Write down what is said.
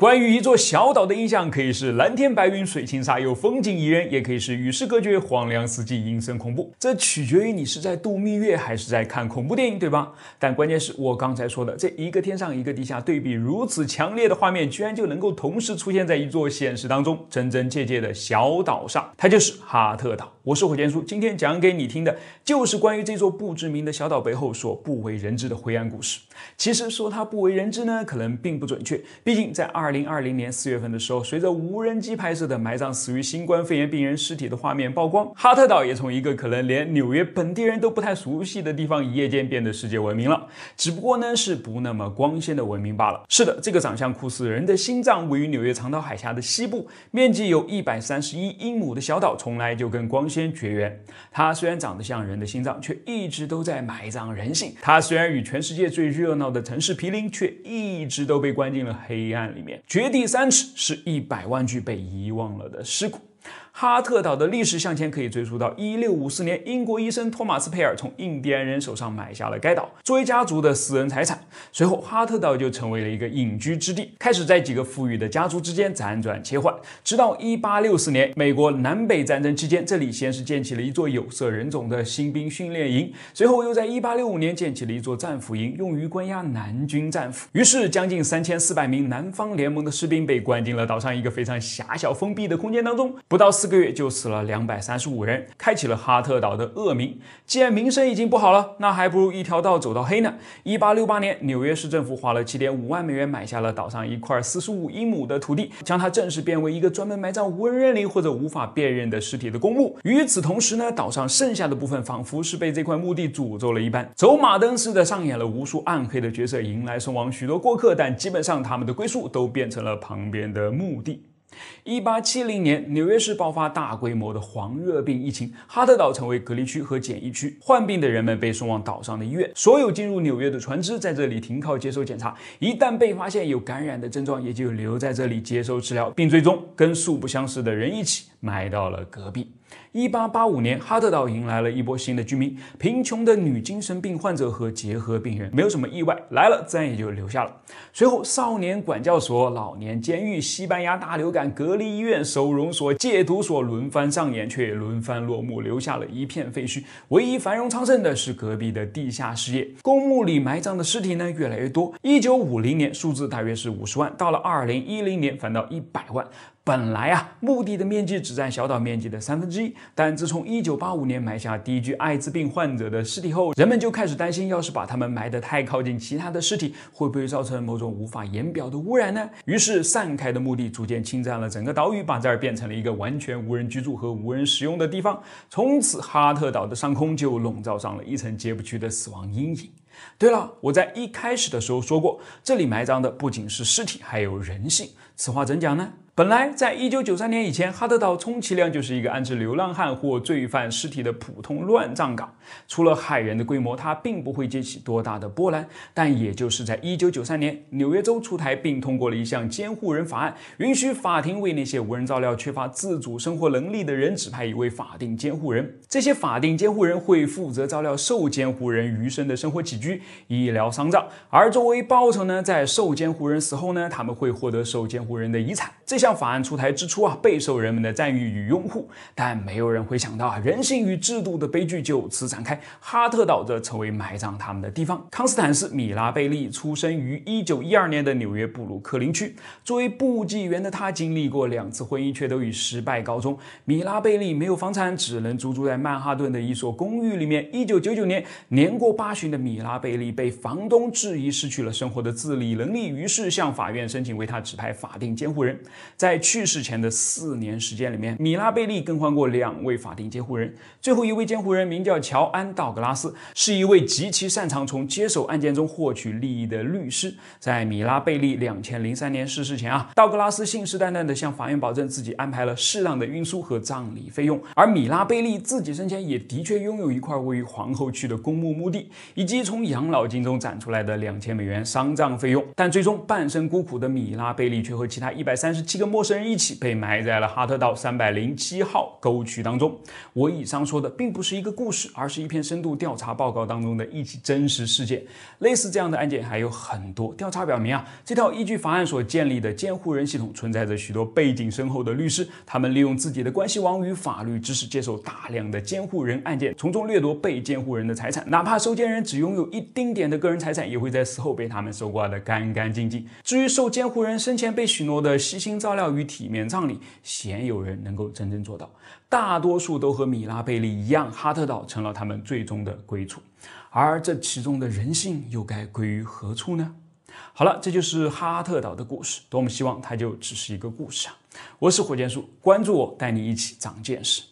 关于一座小岛的印象，可以是蓝天白云、水清沙幼、风景宜人，也可以是与世隔绝、荒凉四季、阴森恐怖。这取决于你是在度蜜月还是在看恐怖电影，对吧？但关键是我刚才说的，这一个天上一个地下，对比如此强烈的画面，居然就能够同时出现在一座现实当中、真真切切的小岛上，它就是哈特岛。我是火箭叔，今天讲给你听的，就是关于这座不知名的小岛背后所不为人知的灰暗故事。其实说它不为人知呢，可能并不准确。毕竟在2020年4月份的时候，随着无人机拍摄的埋葬死于新冠肺炎病人尸体的画面曝光，哈特岛也从一个可能连纽约本地人都不太熟悉的地方，一夜间变得世界闻名了。只不过呢，是不那么光鲜的文明罢了。是的，这个长相酷似人的心脏，位于纽约长岛海峡的西部，面积有一百三十一英亩的小岛，从来就跟光。先绝缘。它虽然长得像人的心脏，却一直都在埋葬人性。它虽然与全世界最热闹的城市毗邻，却一直都被关进了黑暗里面。掘地三尺是一百万具被遗忘了的尸骨。哈特岛的历史向前可以追溯到一六五四年，英国医生托马斯佩尔从印第安人手上买下了该岛，作为家族的私人财产。随后，哈特岛就成为了一个隐居之地，开始在几个富裕的家族之间辗转切换。直到一八六四年，美国南北战争期间，这里先是建起了一座有色人种的新兵训练营，随后又在一八六五年建起了一座战俘营，用于关押南军战俘。于是，将近三千四百名南方联盟的士兵被关进了岛上一个非常狭小封闭的空间当中，不到四。个月就死了两百三十五人，开启了哈特岛的恶名。既然名声已经不好了，那还不如一条道走到黑呢。一八六八年，纽约市政府花了七点五万美元买下了岛上一块四十五英亩的土地，将它正式变为一个专门埋葬无人认领或者无法辨认的尸体的公墓。与此同时呢，岛上剩下的部分仿佛是被这块墓地诅咒了一般，走马灯似的上演了无数暗黑的角色，迎来送往许多过客，但基本上他们的归宿都变成了旁边的墓地。一八七零年，纽约市爆发大规模的黄热病疫情，哈特岛成为隔离区和检疫区。患病的人们被送往岛上的医院，所有进入纽约的船只在这里停靠，接受检查。一旦被发现有感染的症状，也就留在这里接受治疗，并最终跟素不相识的人一起埋到了隔壁。一八八五年，哈特岛迎来了一波新的居民：贫穷的女精神病患者和结核病人。没有什么意外，来了自然也就留下了。随后，少年管教所、老年监狱、西班牙大流感隔离医院、收容所、戒毒所轮番上演，却也轮番落幕，留下了一片废墟。唯一繁荣昌盛的是隔壁的地下事业。公墓里埋葬的尸体呢，越来越多。一九五零年，数字大约是五十万；到了二零一零年，反倒一百万。本来啊，墓地的面积只占小岛面积的三分之一。但自从一九八五年埋下第一具艾滋病患者的尸体后，人们就开始担心，要是把他们埋得太靠近其他的尸体，会不会造成某种无法言表的污染呢？于是，散开的墓地逐渐侵占了整个岛屿，把这儿变成了一个完全无人居住和无人使用的地方。从此，哈特岛的上空就笼罩上了一层揭不去的死亡阴影。对了，我在一开始的时候说过，这里埋葬的不仅是尸体，还有人性。此话怎讲呢？本来在1993年以前，哈德岛充其量就是一个安置流浪汉或罪犯尸体的普通乱葬岗，除了骇人的规模，它并不会激起多大的波澜。但也就是在1993年，纽约州出台并通过了一项监护人法案，允许法庭为那些无人照料、缺乏自主生活能力的人指派一位法定监护人。这些法定监护人会负责照料受监护人余生的生活起居、医疗丧葬，而作为报酬呢，在受监护人死后呢，他们会获得受监护人的遗产。这项。法案出台之初啊，备受人们的赞誉与拥护，但没有人会想到啊，人性与制度的悲剧就此展开，哈特岛则成为埋葬他们的地方。康斯坦斯·米拉贝利出生于1912年的纽约布鲁克林区，作为布妓员的他经历过两次婚姻，却都以失败告终。米拉贝利没有房产，只能租住在曼哈顿的一所公寓里面。1999年，年过八旬的米拉贝利被房东质疑失去了生活的自理能力，于是向法院申请为他指派法定监护人。在去世前的四年时间里面，米拉贝利更换过两位法定监护人。最后一位监护人名叫乔安·道格拉斯，是一位极其擅长从接手案件中获取利益的律师。在米拉贝利两千零三年逝世前啊，道格拉斯信誓旦旦地向法院保证自己安排了适当的运输和葬礼费用，而米拉贝利自己生前也的确拥有一块位于皇后区的公墓墓地，以及从养老金中攒出来的两千美元丧葬费用。但最终，半生孤苦的米拉贝利却和其他一百三十七个。陌生人一起被埋在了哈特道三百零七号沟渠当中。我以上说的并不是一个故事，而是一篇深度调查报告当中的一起真实事件。类似这样的案件还有很多。调查表明啊，这套依据法案所建立的监护人系统存在着许多背景深厚的律师，他们利用自己的关系网与法律知识，接受大量的监护人案件，从中掠夺被监护人的财产。哪怕收监人只拥有一丁点的个人财产，也会在死后被他们搜刮得干干净净。至于受监护人生前被许诺的悉心照料，教育体面葬礼，鲜有人能够真正做到，大多数都和米拉贝利一样，哈特岛成了他们最终的归处，而这其中的人性又该归于何处呢？好了，这就是哈特岛的故事。多么希望它就只是一个故事啊！我是火箭叔，关注我，带你一起长见识。